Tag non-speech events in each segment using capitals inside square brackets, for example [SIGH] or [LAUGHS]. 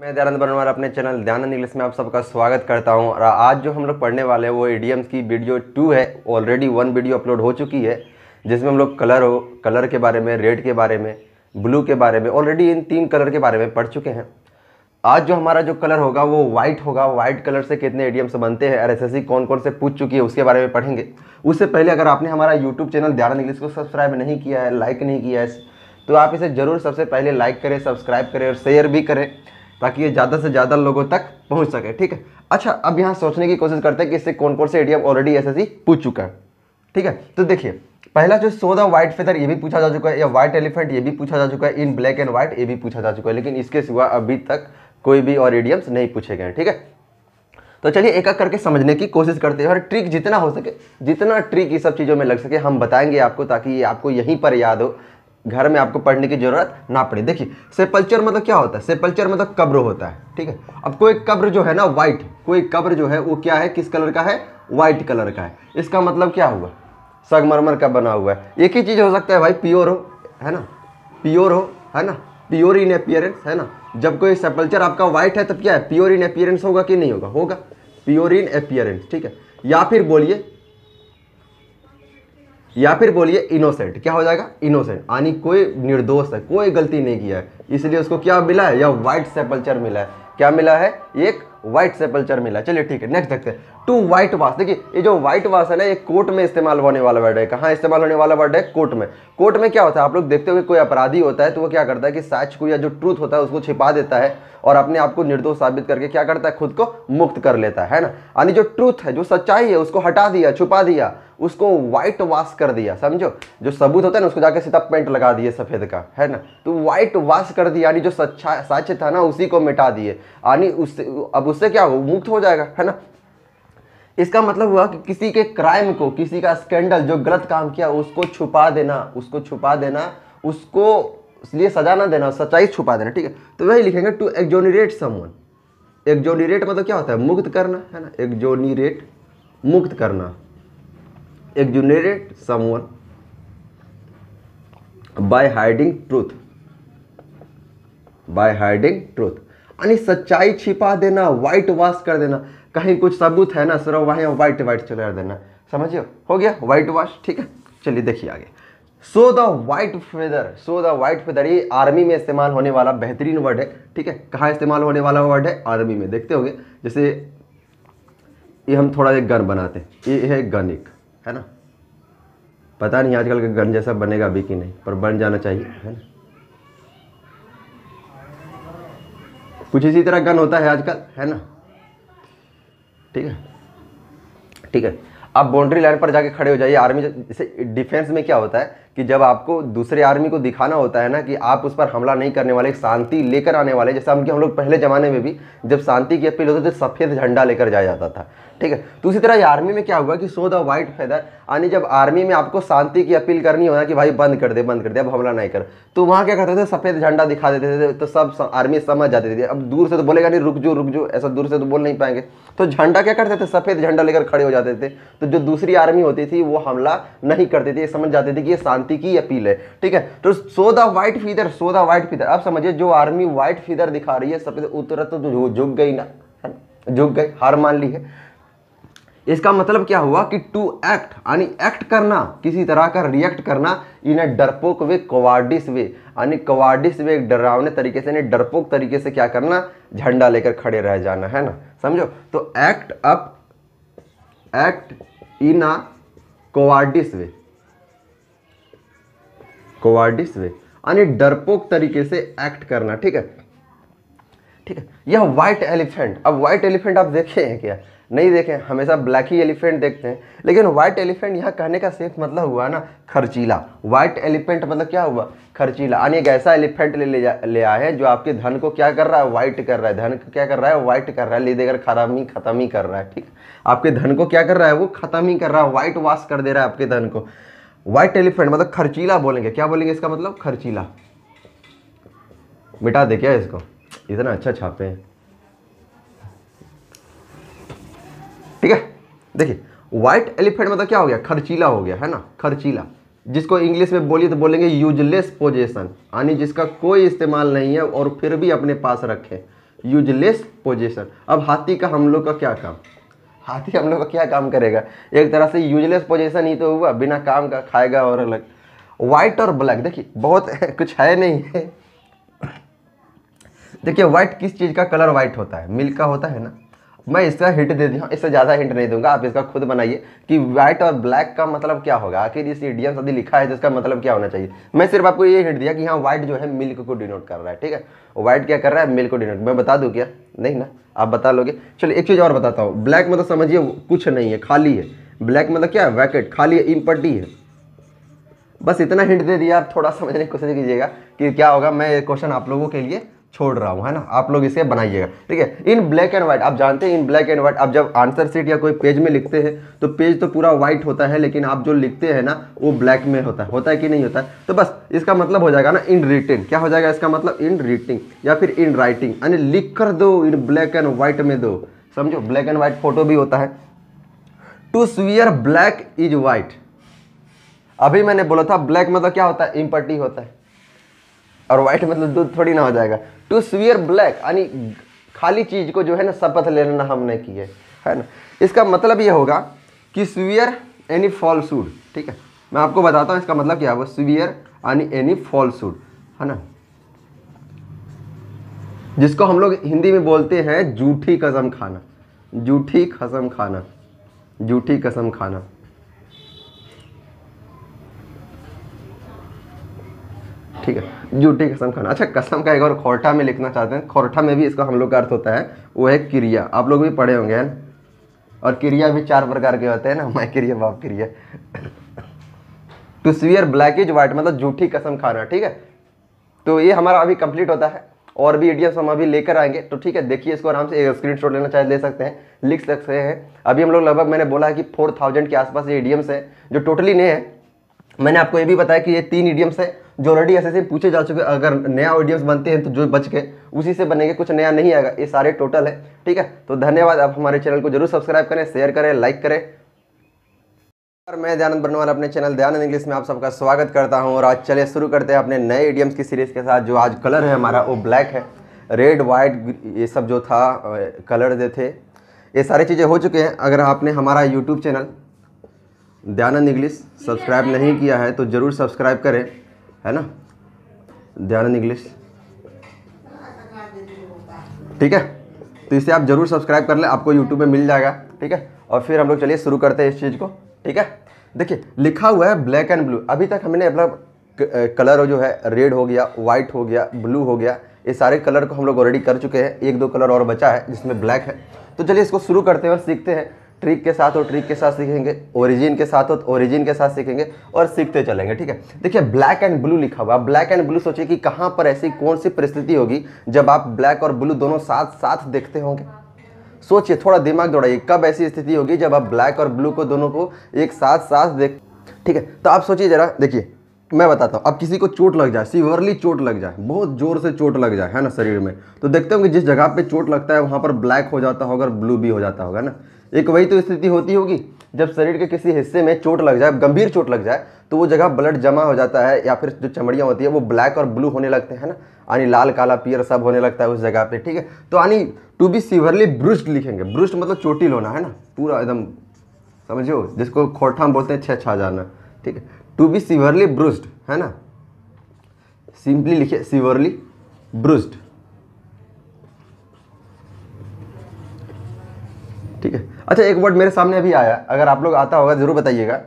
मैं दयानंद बनवार अपने चैनल दयानंद इंग्लिश में आप सबका स्वागत करता हूं और आज जो हम लोग पढ़ने वाले हैं वो एडियम्स की वीडियो टू है ऑलरेडी वन वीडियो अपलोड हो चुकी है जिसमें हम लोग कलर हो कलर के बारे में रेड के बारे में ब्लू के बारे में ऑलरेडी इन तीन कलर के बारे में पढ़ चुके हैं आज जो हमारा जो कलर होगा वो व्हाइट होगा व्हाइट कलर से कितने एडियम्स बनते हैं एस कौन कौन से पूछ चुकी है उसके बारे में पढ़ेंगे उससे पहले अगर आपने हमारा यूट्यूब चैनल दयानंद इंग्लिश को सब्सक्राइब नहीं किया है लाइक नहीं किया है तो आप इसे ज़रूर सबसे पहले लाइक करें सब्सक्राइब करें और शेयर भी करें ताकि ये ज़्यादा से ज़्यादा लोगों तक पहुँच सके ठीक है अच्छा अब यहाँ सोचने की कोशिश करते हैं कि इससे कौन कौन से एडीएम ऑलरेडी एस e पूछ चुका है ठीक है तो देखिए पहला जो सो द व्हाइट फेदर ये भी पूछा जा चुका है या व्हाइट एलिफेंट ये भी पूछा जा चुका है इन ब्लैक एंड व्हाइट ये भी पूछा जा चुका है लेकिन इसके सिवा अभी तक कोई भी और एडियम्स नहीं पूछे गए ठीक है तो चलिए एक एक करके समझने की कोशिश करते हैं और ट्रिक जितना हो सके जितना ट्रिक ये सब चीज़ों में लग सके हम बताएंगे आपको ताकि ये आपको यहीं पर याद हो घर में आपको पढ़ने की ज़रूरत ना पड़े देखिए सेपल्चर मतलब क्या होता है सेपल्चर मतलब कब्र होता है ठीक है अब कोई कब्र जो है ना व्हाइट कोई कब्र जो है वो क्या है किस कलर का है वाइट कलर का है इसका मतलब क्या हुआ संगमरमर का बना हुआ है एक ही चीज़ हो सकता है भाई प्योर हो है ना प्योर हो है ना प्योर इन अपियरेंस है ना जब कोई सेपल्चर आपका वाइट है तब क्या है प्योर इन अपियरेंस होगा कि नहीं होगा होगा प्योर इन अपियरेंस ठीक है या फिर बोलिए या फिर बोलिए इनोसेंट क्या हो जाएगा इनोसेंट यानी कोई निर्दोष है कोई गलती नहीं किया है इसलिए उसको क्या मिला है या व्हाइट सेपल्चर मिला है क्या मिला है एक व्हाइट सेपल्चर मिला चलिए ठीक है नेक्स्ट देखते हैं टू व्हाइट वाश देखिए ये जो व्हाइट वाश है ना ये कोर्ट में इस्तेमाल होने वाला वर्ड है कहाँ इस्तेमाल होने वाला वर्ड है कोर्ट में कोर्ट में क्या होता है आप लोग देखते हुए कोई अपराधी होता है तो वो क्या करता है कि सच को या जो ट्रूथ होता है उसको छिपा देता है और अपने आप को निर्दोष साबित करके क्या करता है खुद को मुक्त कर लेता है ना यानी जो ट्रूथ है जो सच्चाई है उसको हटा दिया छुपा दिया उसको वाइट वाश कर दिया समझो जो सबूत होता है ना उसको जाके सीधा पेंट लगा दिए सफ़ेद का है ना तो वाइट वाश कर दिया यानी जो सच्चा साक्ष्य था ना उसी को मिटा दिए यानी उससे अब उससे क्या हो मुक्त हो जाएगा है ना इसका मतलब हुआ कि किसी के क्राइम को किसी का स्कैंडल जो गलत काम किया उसको छुपा देना उसको छुपा देना उसको इसलिए सजा ना देना सच्चाई छुपा देना ठीक है तो वही लिखेंगे टू एक्जोनीट समवन एग्जोनिरेट मतलब क्या होता है मुक्त करना है ना एक्जोनीट मुक्त करना exonerated someone by hiding truth by hiding truth यानी सच्चाई छिपा देना व्हाइट वॉश कर देना कहीं कुछ सबूत है ना सिर्फ वहीं वाइट वाइट चला देना समझिए हो गया व्हाइट वॉश ठीक है चलिए देखिए आगे so the white feather so the white feather ये आर्मी में इस्तेमाल होने वाला बेहतरीन वर्ड है ठीक है कहाँ इस्तेमाल होने वाला वर्ड है आर्मी में देखते होंगे जैसे ये हम थोड़ा एक गन बनाते हैं ये है गन एक है ना पता नहीं आजकल का गन जैसा बनेगा अभी कि नहीं पर बन जाना चाहिए है ना कुछ इसी तरह गन होता है आजकल है ना ठीक है ठीक है आप बाउंड्री लाइन पर जाके खड़े हो जाइए आर्मी जैसे डिफेंस में क्या होता है कि जब आपको दूसरे आर्मी को दिखाना होता है ना कि आप उस पर हमला नहीं करने वाले शांति लेकर आने वाले जैसे हम कि हम लोग पहले ज़माने में भी जब शांति की अपील होती तो सफ़ेद झंडा लेकर जाया जाता था ठीक है तो उसी तरह आर्मी में क्या हुआ कि सो द वाइट फैदर यानी जब आर्मी में आपको शांति की अपील करनी होना कि भाई बंद कर दे बंद कर दे अब हमला नहीं कर तो वहाँ क्या करते थे सफ़ेद झंडा दिखा देते थे तो सब आर्मी समझ जाते थे अब दूर से तो बोलेगा नहीं रुक जो रुक जो ऐसा दूर से तो बोल नहीं पाएंगे तो झंडा क्या करते थे सफ़ेद झंडा लेकर खड़े हो जाते थे तो जो दूसरी आर्मी होती थी वो हमला नहीं करती थी समझ जाते थे कि ये शांति शांति की अपील है ठीक है तो so the white feather so the white feather आप समझिए जो आर्मी व्हाइट फीदर दिखा रही है सब उतर तो झुक गई ना झुक गई हार मान ली है इसका मतलब क्या हुआ कि टू एक्ट यानी एक्ट करना किसी तरह का रिएक्ट करना इन ए डरपोक वे कवाडिस वे यानी कवाडिस वे डरावने तरीके से यानी डरपोक तरीके से क्या करना झंडा लेकर खड़े रह जाना है ना समझो तो act up act in a cowardice way cowardice way यानी डरपोक तरीके से एक्ट करना ठीक है ठीक है यह व्हाइट एलिफेंट अब व्हाइट एलिफेंट आप देखे हैं क्या नहीं देखे हमेशा ब्लैक ही एलिफेंट देखते हैं लेकिन व्हाइट एलिफेंट यहाँ कहने का सिर्फ मतलब हुआ ना खर्चीला व्हाइट एलिफेंट मतलब क्या हुआ खर्चीला यानी एक ऐसा एलिफेंट ले ले, ले आए हैं जो आपके धन को क्या कर रहा है व्हाइट कर रहा है धन को क्या कर रहा है व्हाइट कर रहा है ले देकर खरामी खत्म ही कर रहा है ठीक आपके धन को क्या कर रहा है वो खत्म ही कर रहा है व्हाइट वॉश कर दे रहा है आपके धन को व्हाइट एलिफेंट मतलब खर्चीला बोलेंगे क्या बोलेंगे इसका मतलब खर्चीला मिटा दे क्या इसको इतना अच्छा छापे हैं ठीक है देखिए व्हाइट एलिफेंट मतलब क्या हो गया खर्चीला हो गया है ना खर्चीला जिसको इंग्लिश में बोलिए तो बोलेंगे यूजलेस पोजेशन यानी जिसका कोई इस्तेमाल नहीं है और फिर भी अपने पास रखें यूजलेस पोजेशन अब हाथी का हम लोग का क्या काम हाथी हम लोग का क्या काम करेगा एक तरह से यूजलेस पोजिशन ही तो हुआ बिना काम का खाएगा और अलग व्हाइट और ब्लैक देखिए बहुत [LAUGHS] कुछ है नहीं है देखिए वाइट किस चीज़ का कलर वाइट होता है मिल्क का होता है ना मैं इसका हिंट दे दिया इससे ज़्यादा हिंट नहीं दूंगा आप इसका खुद बनाइए कि व्हाइट और ब्लैक का मतलब क्या होगा आखिर इस इडियम यदि लिखा है जिसका मतलब क्या होना चाहिए मैं सिर्फ आपको ये हिंट दिया कि हाँ व्हाइट जो है मिल्क को डिनोट कर रहा है ठीक है व्हाइट क्या कर रहा है मिल्क को डिनोट मैं बता दूँ क्या नहीं ना आप बता लोगे चलो एक चीज़ और बताता हूँ ब्लैक मतलब समझिए कुछ नहीं है खाली है ब्लैक मतलब क्या है वैकेट खाली है इम्पटी है बस इतना हिंट दे दिया आप थोड़ा समझने की कोशिश कीजिएगा कि क्या होगा मैं क्वेश्चन आप लोगों के लिए छोड़ रहा हूँ है ना आप लोग इसे बनाइएगा ठीक है इन ब्लैक एंड व्हाइट आप जानते हैं इन ब्लैक एंड व्हाइट आप जब आंसर सीट या कोई पेज में लिखते हैं तो पेज तो पूरा व्हाइट होता है लेकिन आप जो लिखते हैं ना वो ब्लैक में होता है होता है कि नहीं होता है तो बस इसका मतलब हो जाएगा ना इन रिटिंग क्या हो जाएगा इसका मतलब इन रिटिंग या फिर इन राइटिंग यानी लिख कर दो इन ब्लैक एंड व्हाइट में दो समझो ब्लैक एंड व्हाइट फोटो भी होता है to swear black is white अभी मैंने बोला था ब्लैक मतलब क्या होता है इम्पर्टी होता है और व्हाइट मतलब दूध थोड़ी ना हो जाएगा टू स्वियर ब्लैक यानी खाली चीज़ को जो है ना शपथ लेना हमने की है है ना इसका मतलब ये होगा कि स्वियर एनी फॉल्सूड ठीक है मैं आपको बताता हूँ इसका मतलब क्या होगा स्वियर यानी एनी फॉल्सूड है ना जिसको हम लोग हिंदी में बोलते हैं जूठी कसम खाना जूठी कसम खाना जूठी कसम खाना ठीक है झूठी कसम खाना अच्छा कसम का एक और खोरठा में लिखना चाहते हैं खोरठा में भी इसका हम लोग का अर्थ होता है वो है क्रिया आप लोग भी पढ़े होंगे है और क्रिया भी चार प्रकार के होते हैं ना माई क्रिया बाप क्रिया to swear black is white मतलब झूठी कसम खाना ठीक है तो ये हमारा अभी कंप्लीट होता है और भी इडियम्स हम अभी लेकर आएंगे तो ठीक है देखिए इसको आराम से स्क्रीन शॉट लेना चाहे ले सकते हैं लिख सकते हैं अभी हम लोग लगभग मैंने बोला है कि फोर थाउजेंड के आसपास ये इडियम्स है जो टोटली नए हैं मैंने आपको ये भी बताया कि ये तीन इडियम्स है जो ऑलरेडी ऐसे ऐसे पूछे जा चुके अगर नया ऑडियंस बनते हैं तो जो बच के उसी से बनेंगे कुछ नया नहीं आएगा ये सारे टोटल है ठीक है तो धन्यवाद आप हमारे चैनल को जरूर सब्सक्राइब करें शेयर करें लाइक करें और मैं दयानंद बनवाल अपने चैनल दयानंद इंग्लिश में आप सबका स्वागत करता हूं और आज चले शुरू करते हैं अपने नए एडियम्स की सीरीज़ के साथ जो आज कलर है हमारा वो ब्लैक है रेड वाइट ये सब जो था कलर दे थे ये सारी चीज़ें हो चुके हैं अगर आपने हमारा YouTube channel Dayanand English subscribe नहीं किया है तो ज़रूर सब्सक्राइब करें है ना ध्यान इंग्लिश ठीक है तो इसे आप ज़रूर सब्सक्राइब कर लें आपको यूट्यूब में मिल जाएगा ठीक है और फिर हम लोग चलिए शुरू करते हैं इस चीज़ को ठीक है देखिए लिखा हुआ है ब्लैक एंड ब्लू अभी तक हमने मतलब कलर जो है रेड हो गया वाइट हो गया ब्लू हो गया ये सारे कलर को हम लोग ऑलरेडी कर चुके हैं एक दो कलर और बचा है जिसमें ब्लैक है तो चलिए इसको शुरू करते हैं और सीखते हैं ट्रिक के साथ हो ट्रिक के साथ सीखेंगे ओरिजिन के साथ हो तो ओरिजिन के साथ सीखेंगे और सीखते चलेंगे ठीक है देखिए ब्लैक एंड ब्लू लिखा हुआ ब्लैक एंड ब्लू सोचिए कि कहाँ पर ऐसी कौन सी परिस्थिति होगी जब आप ब्लैक और ब्लू दोनों साथ साथ देखते होंगे सोचिए थोड़ा दिमाग दौड़ाइए कब ऐसी स्थिति होगी जब आप ब्लैक और ब्लू को दोनों को एक साथ साथ देख ठीक है तो आप सोचिए जरा देखिए मैं बताता हूँ अब किसी को चोट लग जाए सीवरली चोट लग जाए बहुत जोर से चोट लग जाए है ना शरीर में तो देखते होंगे जिस जगह पे चोट लगता है वहाँ पर ब्लैक हो जाता होगा और ब्लू भी हो जाता होगा ना एक वही तो स्थिति होती होगी जब शरीर के किसी हिस्से में चोट लग जाए गंभीर चोट लग जाए तो वो जगह ब्लड जमा हो जाता है या फिर जो चमड़ियाँ होती है वो ब्लैक और ब्लू होने लगते हैं ना यानी लाल काला पियर सब होने लगता है उस जगह पे ठीक है तो यानी टू बी सीवरली ब्रुस्ट लिखेंगे ब्रुस्ट मतलब चोटिल होना है ना पूरा एकदम समझो जिसको खोटा हम बोलते हैं छः छा जाना ठीक है टू बी सीवरली ब्रुस्ट है ना सिंपली लिखे सीवरली ब्रुस्ट ठीक है अच्छा एक वर्ड मेरे सामने अभी आया अगर आप लोग आता होगा ज़रूर बताइएगा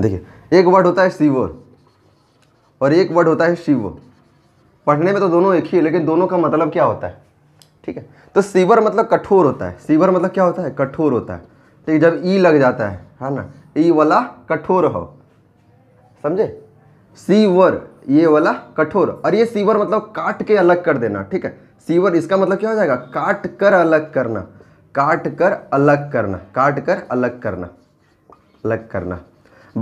देखिए एक वर्ड होता है शिवोर और एक वर्ड होता है शिव पढ़ने में तो दोनों एक ही है लेकिन दोनों का मतलब क्या होता है ठीक है तो सीवर मतलब कठोर होता है सीवर मतलब क्या होता है कठोर होता है ठीक तो है जब ई e लग जाता है है ना ई e वाला कठोर हो समझे सीवर ये वाला कठोर और ये सीवर मतलब काट के अलग कर देना ठीक है सीवर इसका मतलब क्या हो जाएगा काट कर अलग करना काट कर अलग करना काट कर अलग करना अलग करना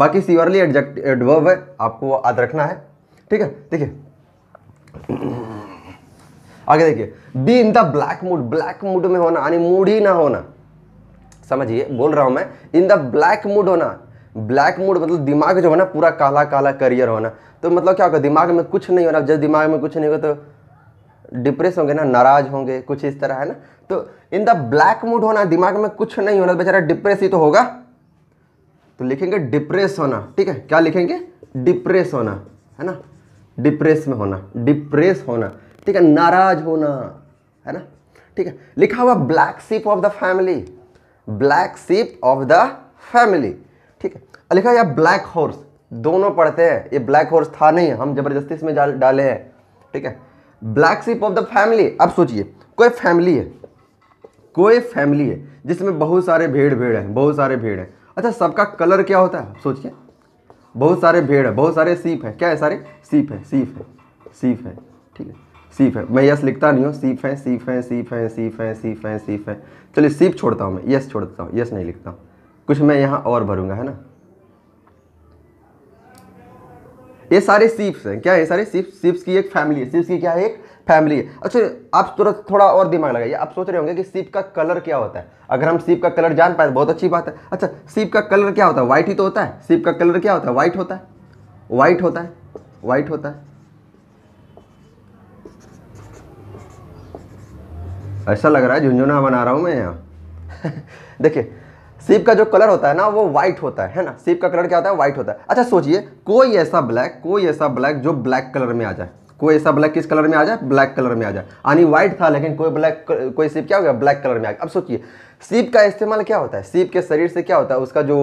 बाकी सीवरली एडजक्ट है आपको याद रखना है ठीक है देखिए आगे देखिए be in the black mood black mood में होना यानी मूड ही ना होना समझिए बोल रहा हूं मैं इन द ब्लैक मूड होना ब्लैक मूड मतलब दिमाग जो है ना पूरा काला काला करियर होना तो मतलब क्या होगा दिमाग में कुछ नहीं होना जब दिमाग में कुछ नहीं होगा तो डिप्रेस होंगे ना नाराज होंगे कुछ इस तरह है ना तो इन द ब्लैक मूड होना दिमाग में कुछ नहीं होना बेचारा डिप्रेस ही तो होगा तो लिखेंगे डिप्रेस होना ठीक है क्या लिखेंगे डिप्रेस होना है ना डिप्रेस में होना डिप्रेस होना ठीक है नाराज होना है ना ठीक है लिखा हुआ black sheep of the family black sheep of the family ठीक है लिखा या ब्लैक हॉर्स दोनों पढ़ते हैं ये ब्लैक हॉर्स था नहीं हम जबरदस्ती इसमें डाले हैं ठीक है black sheep of the family अब सोचिए कोई फैमिली है कोई फैमिली है जिसमें बहुत सारे भेड़ भेड़ हैं बहुत सारे भेड़ हैं अच्छा सबका कलर क्या होता है सोचिए बहुत सारे भेड़ है बहुत सारे सीप है क्या है सारे सीप है सीप है सीप है ठीक है सीप है मैं यस लिखता नहीं हूँ सीप है सीप है सीप है सीप है सीप है सीप है चलिए सीप छोड़ता हूँ मैं यस छोड़ता हूँ यस नहीं लिखता कुछ मैं यहाँ और भरूंगा है ना ये सारे सीप्स हैं क्या ये सारे सीप्स सीप्स की एक फैमिली है सीप्स की क्या है एक फैमिली है अच्छा आप तुरंत थोड़ा और दिमाग लगाइए आप सोच रहे होंगे कि सीप का कलर क्या होता है अगर हम सीप का कलर जान पाए तो बहुत अच्छी बात है अच्छा सीप का कलर क्या होता है व्हाइट ही तो होता है सीप का कलर क्या होता है व्हाइट होता है व्हाइट होता है व्हाइट होता है ऐसा लग रहा है झुंझुना बना रहा हूँ मैं यहाँ [LAUGHS] देखिए सीप का जो कलर होता है ना वो व्हाइट होता है है ना सीप का कलर क्या होता है व्हाइट होता है अच्छा सोचिए कोई ऐसा ब्लैक कोई ऐसा ब्लैक जो ब्लैक कलर में आ जाए कोई ऐसा ब्लैक किस कलर में आ जाए ब्लैक कलर में आ जाए यानी व्हाइट था लेकिन कोई ब्लैक कोई सीप क्या हो गया ब्लैक कलर में आ गया अब सोचिए सीप का इस्तेमाल क्या होता है सीप के शरीर से क्या होता है उसका जो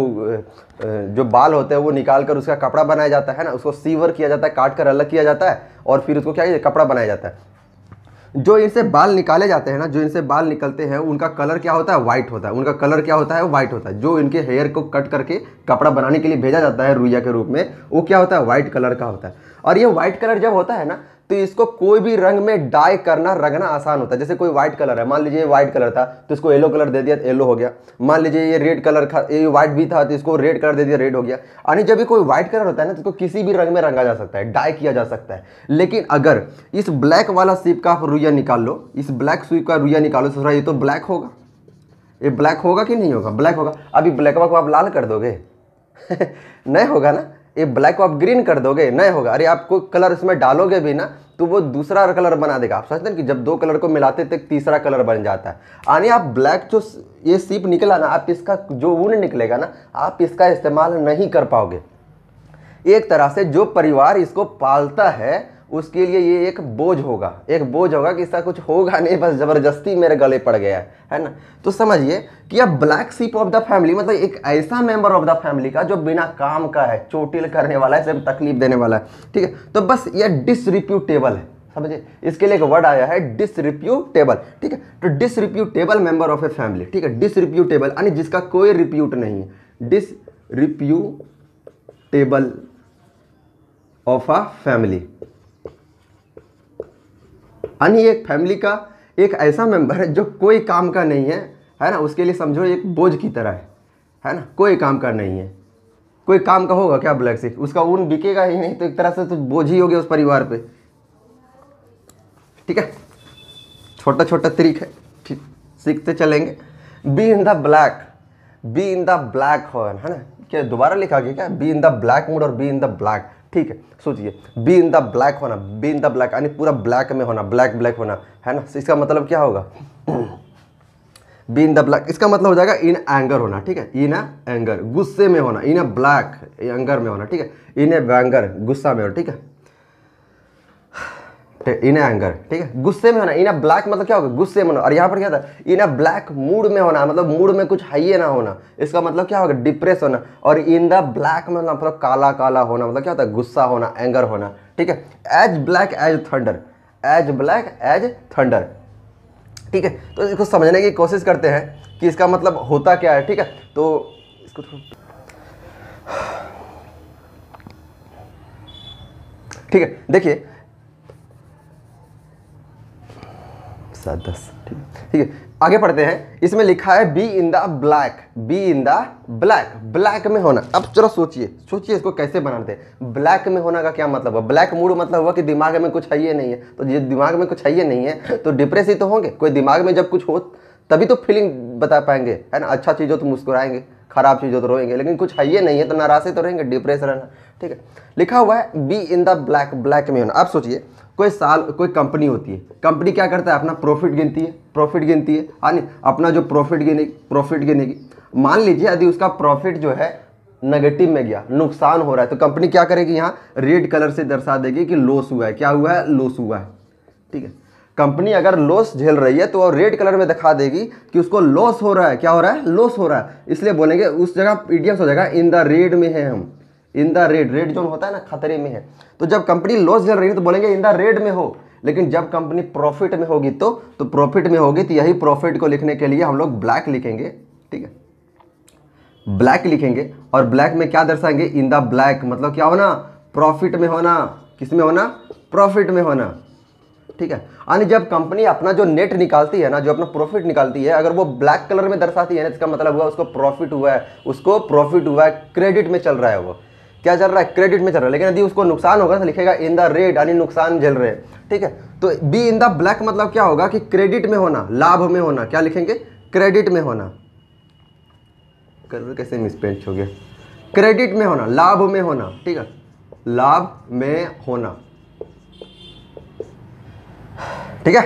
जो बाल होते हैं वो निकाल कर उसका कपड़ा बनाया जाता है ना उसको सीवर किया जाता है काट कर अलग किया जाता है और फिर उसको क्या कपड़ा बनाया जाता है जो इनसे बाल निकाले जाते हैं ना जो इनसे बाल निकलते हैं उनका कलर क्या होता है व्हाइट होता है उनका कलर क्या होता है वाइट होता है जो इनके हेयर को कट करके कपड़ा बनाने के लिए भेजा जाता है रुइया के रूप में वो क्या होता है वाइट कलर का होता है और ये व्हाइट कलर जब होता है ना तो इसको कोई भी रंग में डाई करना रंगना आसान होता है जैसे कोई व्हाइट कलर है मान लीजिए ये व्हाइट कलर था तो इसको येलो कलर दे दिया तो येलो हो गया मान लीजिए ये रेड कलर था ये व्हाइट भी था तो इसको रेड कलर दे दिया रेड हो गया यानी जब भी कोई व्हाइट कलर होता है ना तो इसको किसी भी रंग में रंगा जा सकता है डाई किया जा सकता है लेकिन अगर इस ब्लैक वाला सीप का आप रुइया निकाल लो इस ब्लैक स्वीप का रुइया निकालो तो ये तो ब्लैक होगा ये ब्लैक होगा कि नहीं होगा ब्लैक होगा अभी ब्लैकवा को आप लाल कर दोगे [LAUGHS] नहीं होगा ना ये ब्लैक को आप ग्रीन कर दोगे नहीं होगा अरे आपको कलर इसमें डालोगे भी ना तो वो दूसरा कलर बना देगा आप समझते हैं कि जब दो कलर को मिलाते तो तीसरा कलर बन जाता है यानी आप ब्लैक जो ये सीप निकला ना आप इसका जो ऊन निकलेगा ना आप इसका इस्तेमाल नहीं कर पाओगे एक तरह से जो परिवार इसको पालता है उसके लिए ये एक बोझ होगा एक बोझ होगा कि इसका कुछ होगा नहीं बस ज़बरदस्ती मेरे गले पड़ गया है है ना तो समझिए कि अब black sheep of the family मतलब एक ऐसा मेंबर ऑफ द फैमिली का जो बिना काम का है चोटिल करने वाला है सिर्फ तकलीफ देने वाला है ठीक है तो बस ये डिसरिप्यूटेबल है समझिए इसके लिए एक वर्ड आया है डिसरिप्यूटेबल ठीक है तो disreputable member of a family ठीक है डिसरिप्यूटेबल यानी जिसका कोई रिप्यूट नहीं है डिसरिप्यूटेबल ऑफ अ फैमिली हनी एक फैमिली का एक ऐसा मेंबर है जो कोई काम का नहीं है है ना उसके लिए समझो एक बोझ की तरह है है ना कोई काम का नहीं है कोई काम का होगा क्या ब्लैक सिख उसका ऊन बिकेगा ही नहीं तो एक तरह से तो बोझ ही हो गया उस परिवार पे ठीक है छोटा छोटा तरीक है ठीक सीखते चलेंगे be in the black be in the black horn है ना क्या दोबारा लिखा गया क्या be in the black mood और बी इन द ब्लैक ठीक है सोचिए बी इन द ब्लैक होना बी इन द ब्लैक यानी पूरा ब्लैक में होना ब्लैक ब्लैक होना है ना इसका मतलब क्या होगा बी इन द ब्लैक इसका मतलब हो जाएगा इन एंगर होना ठीक है इन एंगर गुस्से में होना इन ए ब्लैक एंगर में होना ठीक है इन एंगर गुस्सा में होना ठीक है इन एंगर ठीक है गुस्से में होना इन ब्लैक मतलब क्या होगा गुस्से में होना और यहाँ पर क्या था इन ब्लैक मूड में होना मतलब मूड में कुछ है ना होना इसका मतलब क्या होगा डिप्रेस होना और इन द ब्लैक में होना मतलब काला काला होना मतलब क्या होता है गुस्सा होना एंगर होना ठीक है as black as thunder as black as thunder ठीक है तो इसको समझने की कोशिश करते हैं कि इसका मतलब होता क्या है ठीक है तो इसको ठीक है देखिए हिस्सा दस ठीक ठीक है आगे पढ़ते हैं इसमें लिखा है be in the black be in the black black में होना अब चलो सोचिए सोचिए इसको कैसे बनाते हैं ब्लैक में होना का क्या मतलब है ब्लैक मूड मतलब हुआ कि दिमाग में कुछ है नहीं है तो ये दिमाग में कुछ है नहीं है तो डिप्रेस ही तो होंगे कोई दिमाग में जब कुछ हो तभी तो फीलिंग बता पाएंगे है ना अच्छा चीज़ हो तो मुस्कुराएंगे खराब चीज़ हो तो रोएंगे लेकिन कुछ है नहीं है तो नाराज़ तो रहेंगे डिप्रेस रहना ठीक है लिखा हुआ है be in the black black में होना आप सोचिए कोई साल कोई कंपनी होती है कंपनी क्या करता है अपना प्रॉफिट गिनती है प्रॉफिट गिनती है यानी हाँ अपना जो प्रॉफिट गिने प्रॉफिट गिनेगी मान लीजिए यदि उसका प्रॉफिट जो है नेगेटिव में गया नुकसान हो रहा है तो कंपनी क्या करेगी यहाँ रेड कलर से दर्शा देगी कि लॉस हुआ है क्या हुआ है लॉस हुआ है ठीक है कंपनी अगर लॉस झेल रही है तो वो रेड कलर में दिखा देगी कि उसको लॉस हो रहा है क्या हो रहा है लॉस हो रहा है इसलिए बोलेंगे उस जगह पीडीएम हो जाएगा इन द रेड में है हम in the red red zone होता है ना खतरे में है तो जब कंपनी लॉस झेल रही है तो बोलेंगे इन द रेड में हो लेकिन जब कंपनी प्रॉफिट में होगी तो तो प्रॉफिट में होगी तो यही प्रॉफिट को लिखने के लिए हम लोग ब्लैक लिखेंगे ठीक है ब्लैक लिखेंगे और ब्लैक में क्या दर्शाएंगे इन द ब्लैक मतलब क्या होना प्रॉफिट में होना किस में होना प्रॉफिट में होना ठीक है यानी जब कंपनी अपना जो नेट निकालती है ना जो अपना प्रॉफिट निकालती है अगर वो ब्लैक कलर में दर्शाती है ना इसका मतलब हुआ उसको प्रॉफिट हुआ है उसको प्रॉफिट हुआ है क्रेडिट में चल रहा है वो क्या चल रहा है क्रेडिट में चल रहा है लेकिन यदि उसको नुकसान होगा तो लिखेगा इन द रेड यानी नुकसान झेल रहे ठीक है तो बी इन द ब्लैक मतलब क्या होगा कि क्रेडिट में होना लाभ में होना क्या लिखेंगे क्रेडिट में होना कलर कैसे मिसपेंच हो गया क्रेडिट में होना लाभ में होना ठीक है लाभ में होना ठीक है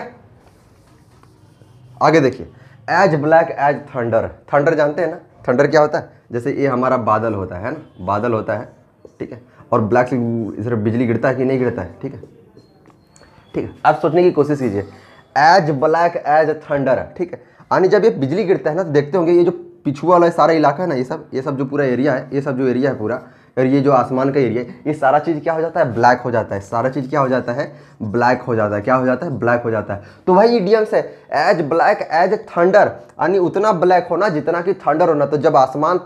आगे देखिए as black as thunder thunder जानते हैं ना थंडर क्या होता है जैसे ये हमारा बादल होता है ना बादल होता है ठीक है और ब्लैक से बिजली गिरता है कि नहीं गिरता है ठीक है ठीक है आप सोचने की कोशिश कीजिए एज ब्लैक एज थंडर है ठीक है यानी जब ये बिजली गिरता है ना तो देखते होंगे ये जो पिछुआ वाला सारा इलाका है ना ये सब ये सब जो पूरा एरिया है ये सब जो एरिया है पूरा और ये जो आसमान का एरिया ये सारा चीज़ क्या हो जाता है ब्लैक हो जाता है सारा चीज़ क्या हो जाता है ब्लैक हो जाता है क्या हो जाता है ब्लैक हो जाता है तो भाई ईडियम्स है एज ब्लैक एज थंडर यानी उतना ब्लैक होना जितना कि थंडर होना तो जब आसमान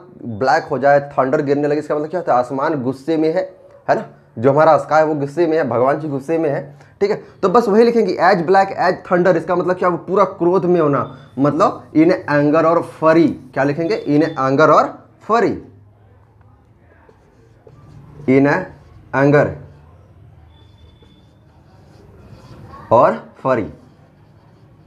ब्लैक हो जाए थंडर गिरने लगे इसका मतलब क्या होता है आसमान गुस्से में है है ना जो हमारा स्काई है वो गुस्से में है भगवान जी गुस्से में है ठीक है तो बस वही लिखेंगे एज ब्लैक एज थंडर इसका मतलब क्या वो पूरा क्रोध में होना मतलब इन एंगर और फरी क्या लिखेंगे इन एंगर और फरी इन ए एंगर और फरी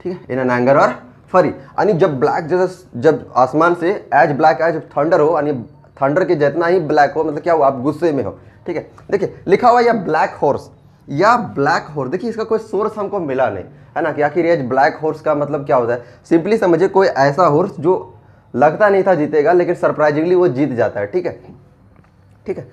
ठीक है इन एन एंगर और फरी यानी जब ब्लैक जैसे जब आसमान से एज ब्लैक एज थंडर हो यानी थंडर के जितना ही ब्लैक हो मतलब क्या हो आप गुस्से में हो ठीक है देखिए लिखा हुआ या ब्लैक हॉर्स या ब्लैक हॉर्स देखिए इसका कोई सोर्स हमको मिला नहीं है ना कि आखिर एज ब्लैक हॉर्स का मतलब क्या होता है सिंपली समझिए कोई ऐसा हॉर्स जो लगता नहीं था जीतेगा लेकिन सरप्राइजिंगली वो जीत जाता है ठीक है ठीक है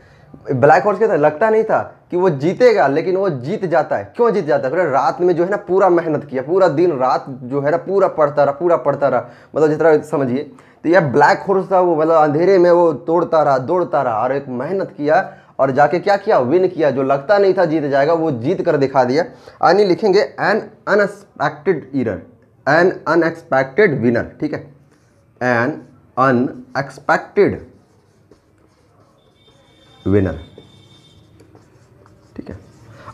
ब्लैक हॉर्स के था लगता नहीं था कि वो जीतेगा लेकिन वो जीत जाता है क्यों जीत जाता है फिर रात में जो है ना पूरा मेहनत किया पूरा दिन रात जो है ना पूरा पढ़ता रहा पूरा पढ़ता रहा मतलब जितना समझिए तो यह ब्लैक हॉर्स था वो मतलब अंधेरे में वो तोड़ता रहा दौड़ता रहा और एक मेहनत किया और जाके क्या किया विन किया जो लगता नहीं था जीत जाएगा वो जीत कर दिखा दिया यानी लिखेंगे an unexpected error an unexpected winner ठीक है एन अनएक्सपेक्टेड विनर ठीक है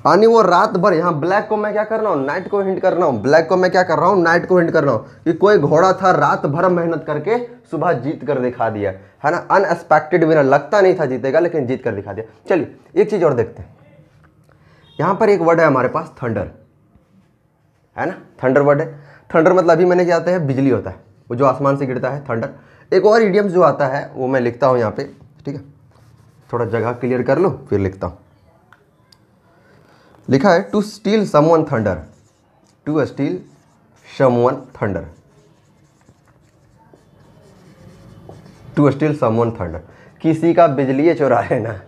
यानी वो रात भर यहाँ ब्लैक को मैं क्या कर रहा हूँ नाइट को हिंट कर रहा हूँ ब्लैक को मैं क्या कर रहा हूँ नाइट को हिंट कर रहा हूँ कि कोई घोड़ा था रात भर मेहनत करके सुबह जीत कर दिखा दिया है ना अनएक्सपेक्टेड विनर लगता नहीं था जीतेगा लेकिन जीत कर दिखा दिया चलिए एक चीज़ और देखते हैं यहाँ पर एक वर्ड है हमारे पास थंडर है ना थंडर वर्ड है थंडर मतलब अभी मैंने क्या आता है बिजली होता है वो जो आसमान से गिरता है थंडर एक और इडियम जो आता है वो मैं लिखता हूँ यहाँ पे ठीक है थोड़ा जगह क्लियर कर लो फिर लिखता हूँ लिखा है to steal someone thunder to steal someone thunder to steal someone thunder किसी का बिजली चुरा लेना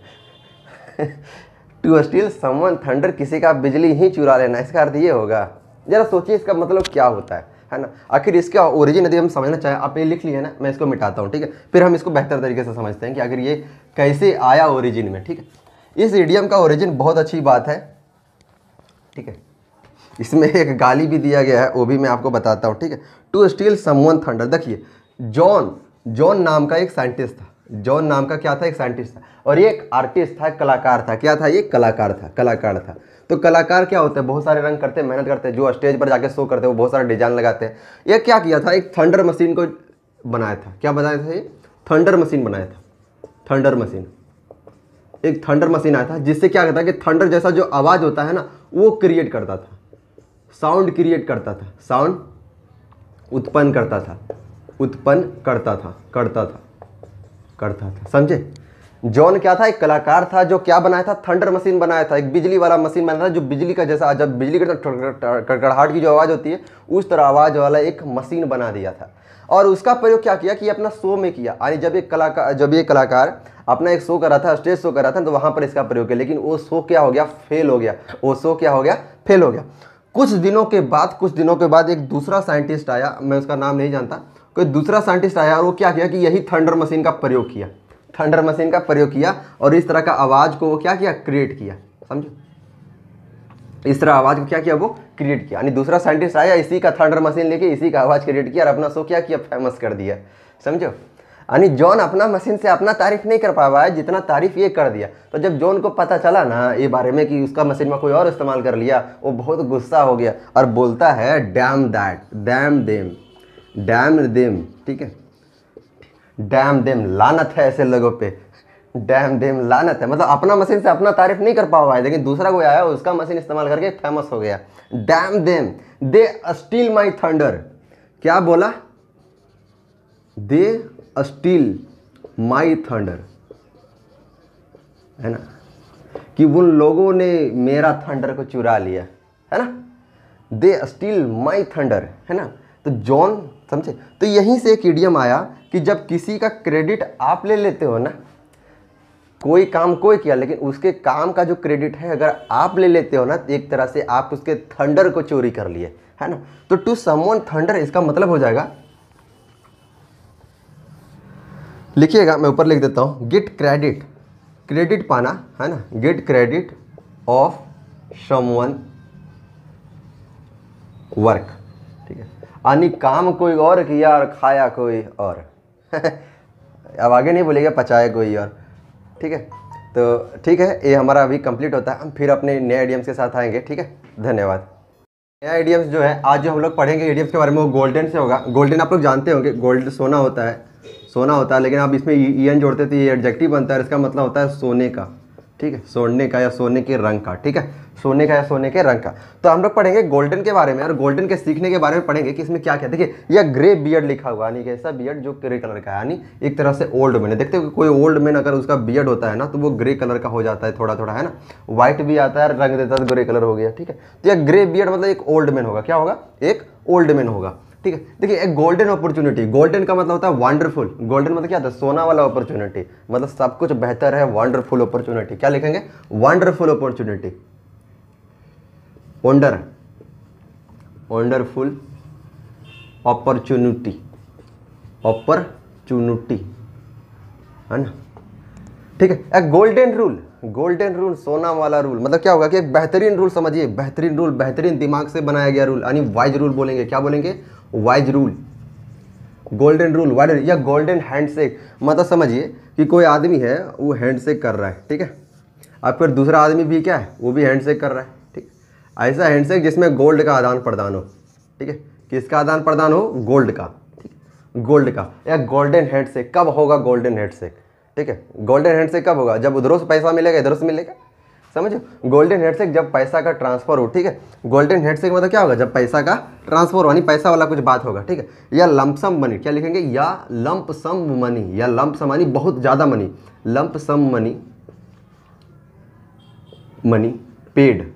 टू स्टील समवन थंडर किसी का बिजली ही चुरा लेना इसका अर्थ ये होगा ज़रा सोचिए इसका मतलब क्या होता है है ना आखिर इसका ओरिजिन यदि हम समझना चाहें आपने लिख लिया ना मैं इसको मिटाता हूँ ठीक है फिर हम इसको बेहतर तरीके से समझते हैं कि आखिर ये कैसे आया ओरिजिन में ठीक है इस एडियम का ओरिजिन बहुत अच्छी बात है ठीक है इसमें एक गाली भी दिया गया है वो भी मैं आपको बताता हूँ ठीक है टू स्टील समवन थंडर देखिए जॉन जॉन नाम का एक साइंटिस्ट था जॉन नाम का क्या था एक साइंटिस्ट था और ये एक आर्टिस्ट था कलाकार था क्या था ये कलाकार था कलाकार था तो कलाकार क्या होते हैं बहुत सारे रंग करते हैं मेहनत करते हैं जो स्टेज पर जाके शो करते हैं वो बहुत सारे डिजाइन लगाते हैं ये क्या किया था एक थंडर मशीन को बनाया था क्या बनाया था ये थंडर मशीन बनाया था थंडर मशीन एक थंडर मशीन आया था जिससे क्या करता कि थंडर जैसा जो आवाज़ होता है ना वो क्रिएट करता था साउंड क्रिएट करता था साउंड उत्पन्न करता था उत्पन्न करता था करता था करता था समझे जॉन क्या था एक कलाकार था जो क्या बनाया था थंडर मशीन बनाया था एक बिजली वाला मशीन बनाया था जो बिजली का जैसा जब बिजली का कड़कड़ाहट की जो आवाज़ होती है उस तरह आवाज़ वाला एक मशीन बना दिया था और उसका प्रयोग क्या किया कि अपना शो में किया यानी जब एक कलाकार जब ये कलाकार अपना एक शो कर रहा था स्टेज शो कर रहा था तो वहाँ पर इसका प्रयोग किया लेकिन वो शो क्या हो गया फेल हो गया वो शो क्या हो गया फेल हो गया कुछ दिनों के बाद कुछ दिनों के बाद एक दूसरा साइंटिस्ट आया मैं उसका नाम नहीं जानता कोई दूसरा साइंटिस्ट आया और वो क्या किया कि यही थंडर मशीन का प्रयोग किया थंडर मशीन का प्रयोग किया और इस तरह का आवाज़ को वो क्या किया क्रिएट किया समझो इस तरह आवाज़ को क्या किया वो क्रिएट किया यानी दूसरा साइंटिस्ट आया इसी का थंडर मशीन लेके इसी का आवाज़ क्रिएट किया और अपना शो क्या किया फेमस कर दिया समझो यानी जॉन अपना मशीन से अपना तारीफ नहीं कर पाया है जितना तारीफ ये कर दिया तो जब जॉन को पता चला ना ये बारे में कि उसका मशीन में कोई और इस्तेमाल कर लिया वो बहुत गुस्सा हो गया और बोलता है damn that damn them damn them ठीक है डैम देम लानत है ऐसे लोगों पे डैम देम लानत है मतलब अपना मशीन से अपना तारीफ नहीं कर पा हुआ है लेकिन दूसरा कोई आया उसका मशीन इस्तेमाल करके फेमस हो गया damn them they steal my thunder क्या बोला दे स्टील माई थंडर है ना कि उन लोगों ने मेरा थंडर को चुरा लिया है ना दे स्टील माई थंडर है ना तो जॉन समझे तो यहीं से एक इडियम आया कि जब किसी का क्रेडिट आप ले लेते हो ना कोई काम कोई किया लेकिन उसके काम का जो क्रेडिट है अगर आप ले लेते हो ना तो एक तरह से आप उसके थंडर को चोरी कर लिए है ना तो टू समवन थंडर इसका मतलब हो जाएगा लिखिएगा मैं ऊपर लिख देता हूँ गेट क्रेडिट क्रेडिट पाना है ना get credit of someone work ठीक है यानी काम कोई और किया और खाया कोई और [LAUGHS] अब आगे नहीं बोलेगा पचाए कोई और ठीक है तो ठीक है ये हमारा अभी कंप्लीट होता है हम फिर अपने नए आइडियम्स के साथ आएंगे ठीक है धन्यवाद नया आइडियम्स जो है आज जो हम लोग पढ़ेंगे आइडियम्स के बारे में वो गोल्डन से होगा गोल्डन आप लोग जानते होंगे गोल्ड सोना होता है सोना होता है लेकिन आप इसमें ई e एन जोड़ते थे ये एडजेक्टिव बनता है इसका मतलब होता है सोने का ठीक है सोने का या सोने के रंग का ठीक है सोने का या सोने के रंग का तो हम लोग पढ़ेंगे गोल्डन के बारे में और गोल्डन के सीखने के बारे में पढ़ेंगे कि इसमें क्या क्या देखिए यह ग्रे बियर्ड लिखा हुआ यानी ऐसा बियर्ड जो ग्रे कलर का है यानी एक तरह से ओल्ड मैन देखते हो कोई ओल्ड मैन अगर उसका बियर्ड होता है ना तो वो ग्रे कलर का हो जाता है थोड़ा थोड़ा है ना व्हाइट भी आता है रंग देता है ग्रे तो कलर हो गया ठीक है तो यह ग्रे बियड मतलब एक ओल्ड मैन होगा क्या होगा एक ओल्ड मैन होगा ठीक है देखिए एक गोल्डन अपॉर्चुनिटी गोल्डन का मतलब होता है वंडरफुल गोल्डन मतलब क्या होता है सोना वाला अपॉर्चुनिटी मतलब सब कुछ बेहतर है वंडरफुल अपॉर्चुनिटी क्या लिखेंगे wonderful opportunity wonder wonderful opportunity opportunity है ना ठीक है एक गोल्डन रूल गोल्डन रूल सोना वाला रूल मतलब क्या होगा कि एक बेहतरीन रूल समझिए बेहतरीन रूल बेहतरीन दिमाग से बनाया गया रूल यानी वाइज रूल बोलेंगे क्या बोलेंगे wise rule golden rule wide या गोल्डन हैंडशेक मतलब समझिए कि कोई आदमी है वो हैंडशेक कर रहा है ठीक है अब फिर दूसरा आदमी भी क्या है वो भी हैंडशेक कर रहा है ठीक ऐसा हैंडशेक जिसमें गोल्ड का आदान प्रदान हो ठीक है किसका आदान प्रदान हो गोल्ड का ठीक गोल्ड का या गोल्डन हैंडशेक कब होगा गोल्डन हैंडशेक ठीक है गोल्डन हैंडशेक कब होगा जब उधरों से पैसा मिलेगा इधरों से मिलेगा समझो गोल्डन हेड से जब पैसा का ट्रांसफर हो ठीक है गोल्डन हेड से मतलब क्या होगा जब पैसा का ट्रांसफर यानी पैसा वाला कुछ बात होगा ठीक है या लंपसम मनी क्या लिखेंगे या लंप सम मनी या लंप सम मनी बहुत ज़्यादा money lump sum money money paid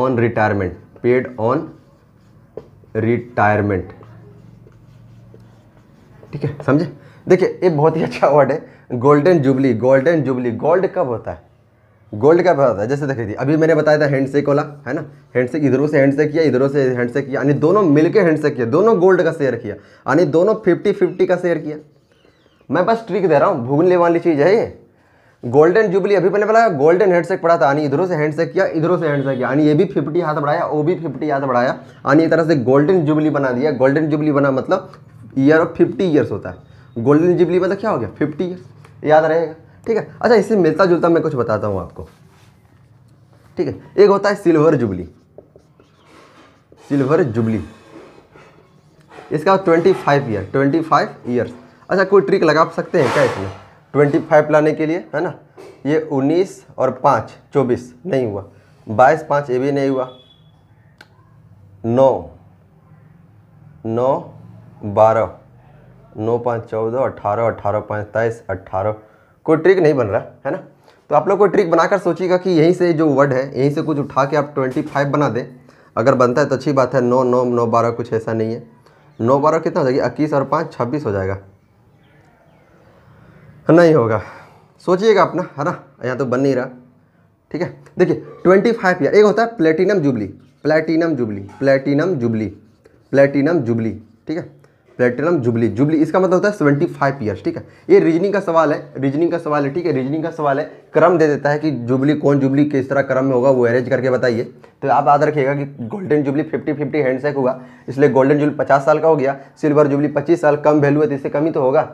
on retirement paid on retirement ठीक है समझे देखिए ये बहुत ही अच्छा वर्ड है golden jubilee golden jubilee gold कब होता है गोल्ड का भाव था जैसे दिखाई थी अभी मैंने बताया था हैंडशेक वाला है ना हैंडशेक इधरों से हैंडशेक किया इधरों से हैंडशेक किया यानी दोनों मिलके हैंडशेक किया दोनों गोल्ड का शेयर किया यानी दोनों फिफ्टी फिफ्टी का शेयर किया मैं बस ट्रिक दे रहा हूँ भूगने वाली चीज़ है ये गोल्डन जुबली अभी मैंने बताया गोल्डन हैंडशेक पड़ा था यानी इधरों से हैंडशेक किया इधरों से हैंडशेक किया यानी ये भी फिफ्टी हाथ बढ़ाया वो भी फिफ्टी हाथ बढ़ाया यानी तरह से गोल्डन जुबली बना दिया गोल्डन जुबली बना मतलब ईयर ऑफ फिफ्टी ईयर्स होता है गोल्डन जुबली मतलब क्या हो गया फिफ्टी ईयर्स याद रहेगा ठीक है अच्छा इससे मिलता जुलता मैं कुछ बताता हूँ आपको ठीक है एक होता है सिल्वर जुबली सिल्वर जुबली इसका twenty five year twenty five years अच्छा कोई ट्रिक लगा सकते हैं क्या इसमें ट्वेंटी फाइव लाने के लिए है ना ये उन्नीस और पाँच चौबीस नहीं हुआ बाईस पाँच ये भी नहीं हुआ नौ नौ बारह नौ पाँच चौदह अठारह अठारह पाँच तेईस अट्ठारह कोई ट्रिक नहीं बन रहा है ना तो आप लोग कोई ट्रिक बनाकर सोचिएगा कि यहीं से जो वर्ड है यहीं से कुछ उठा के आप ट्वेंटी फाइव बना दें अगर बनता है तो अच्छी बात है नौ नौ नौ बारह कुछ ऐसा नहीं है नौ बारह कितना हो जाएगा इक्कीस और पाँच छब्बीस हो जाएगा नहीं होगा सोचिएगा अपना है ना यहाँ तो बन नहीं रहा ठीक है देखिए ट्वेंटी फाइव या एक होता है platinum jubilee platinum jubilee platinum jubilee platinum jubilee ठीक है प्लेटिनम जुबली जुबली इसका मतलब होता है सेवेंटी फाइव ईयर्स ठीक है ये रीजनिंग का सवाल है रीजनिंग का सवाल है ठीक है रीजनिंग का सवाल है क्रम दे देता है कि जुबली कौन जुबली किस तरह क्रम में होगा वो अरेंज करके बताइए तो आप याद रखिएगा कि golden jubilee fifty fifty handshake होगा इसलिए गोल्डन जुबली पचास साल का हो गया सिल्वर जुबली पच्चीस साल कम वैल्यू है तो इससे कम ही तो होगा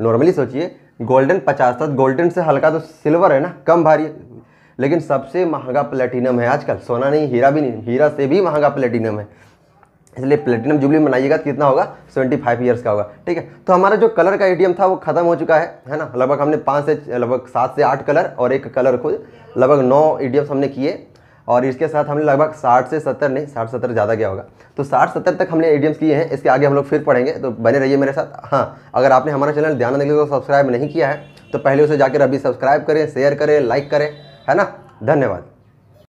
नॉर्मली सोचिए गोल्डन पचास था तो गोल्डन से हल्का तो सिल्वर है ना कम भारी लेकिन सबसे महंगा प्लेटिनम है आजकल सोना नहीं हीरा भी नहीं हीरा से भी महंगा प्लेटिनम है इसलिए प्लेटिनम जुबली मनाइएगा तो कितना होगा 75 फाइव ईयर्स का होगा ठीक है तो हमारा जो कलर का एटीएम था वो खत्म हो चुका है है ना लगभग हमने पाँच से लगभग सात से आठ कलर और एक कलर को लगभग नौ एटीएम्स हमने किए और इसके साथ हमने लगभग साठ से सत्तर नहीं साठ सत्तर ज़्यादा गया होगा तो साठ सत्तर तक हमने एटीएम्स किए हैं इसके आगे हम लोग फिर पढ़ेंगे तो बने रहिए मेरे साथ हाँ अगर आपने हमारा चैनल ध्यान देखिए को तो सब्सक्राइब नहीं किया है तो पहले उसे जाकर अभी सब्सक्राइब करें शेयर करें लाइक करें है ना धन्यवाद